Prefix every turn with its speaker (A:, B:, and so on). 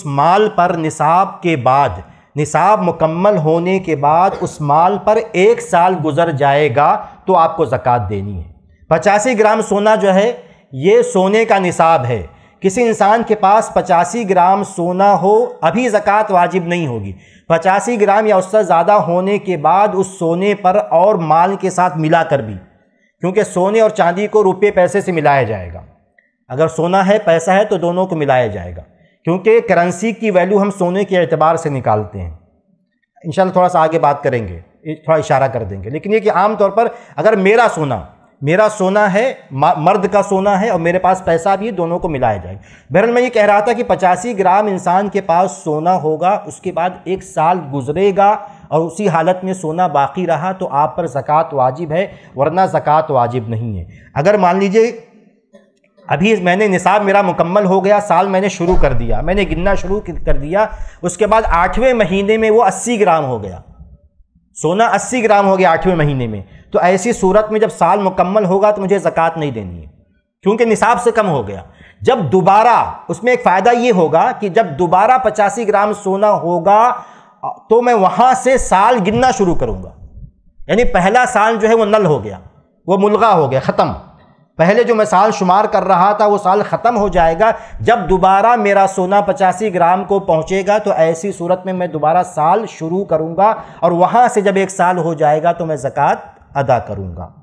A: उस माल पर निसाब के बाद निसाब मुकम्मल होने के बाद उस माल पर एक साल गुजर जाएगा तो आपको ज़क़़त देनी है पचासी ग्राम सोना जो है ये सोने का निसाब है किसी इंसान के पास पचासी ग्राम सोना हो अभी ज़क़़त वाजिब नहीं होगी पचासी ग्राम या उससे ज़्यादा होने के बाद उस सोने पर और माल के साथ मिला कर भी क्योंकि सोने और चांदी को रुपये पैसे से मिलाया जाएगा अगर सोना है पैसा है तो दोनों को मिलाया जाएगा क्योंकि करेंसी की वैल्यू हम सोने के अतबार से निकालते हैं इन थोड़ा सा आगे बात करेंगे थोड़ा इशारा कर देंगे लेकिन ये कि आम तौर पर अगर मेरा सोना मेरा सोना है मर्द का सोना है और मेरे पास पैसा भी दोनों को मिलाया जाए बहरहाल मैं ये कह रहा था कि पचासी ग्राम इंसान के पास सोना होगा उसके बाद एक साल गुजरेगा और उसी हालत में सोना बाकी रहा तो आप पर ज़क़़त वाजिब है वरना ज़क़़त वाजिब नहीं है अगर मान लीजिए अभी मैंने निसाब मेरा मुकम्मल हो गया साल मैंने शुरू कर दिया मैंने गिनना शुरू कर दिया उसके बाद आठवें महीने में वो अस्सी ग्राम हो गया सोना अस्सी ग्राम हो गया आठवें महीने में तो ऐसी सूरत में जब साल मुकम्मल होगा तो मुझे ज़क़़त नहीं देनी है क्योंकि निसाब से कम हो गया जब दोबारा उसमें एक फ़ायदा ये होगा कि जब दोबारा पचासी ग्राम सोना होगा तो मैं वहाँ से साल गिनना शुरू करूँगा यानी पहला साल जो है वो नल हो गया वो मुलगा हो गया ख़त्म पहले जो मैं साल शुमार कर रहा था वो साल ख़त्म हो जाएगा जब दोबारा मेरा सोना पचासी ग्राम को पहुँचेगा तो ऐसी सूरत में मैं दोबारा साल शुरू करूँगा और वहाँ से जब एक साल हो जाएगा तो मैं ज़क़़त अदा करूँगा